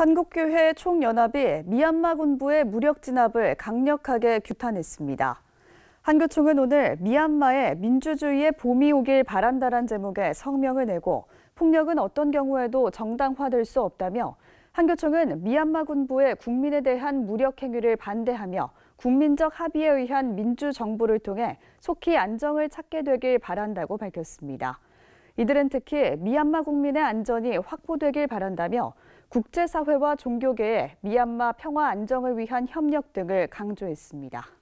한국교회 총연합이 미얀마 군부의 무력 진압을 강력하게 규탄했습니다. 한교총은 오늘 미얀마에 민주주의의 봄이 오길 바란다란 제목의 성명을 내고 폭력은 어떤 경우에도 정당화될 수 없다며 한교총은 미얀마 군부의 국민에 대한 무력 행위를 반대하며 국민적 합의에 의한 민주 정부를 통해 속히 안정을 찾게 되길 바란다고 밝혔습니다. 이들은 특히 미얀마 국민의 안전이 확보되길 바란다며 국제사회와 종교계의 미얀마 평화 안정을 위한 협력 등을 강조했습니다.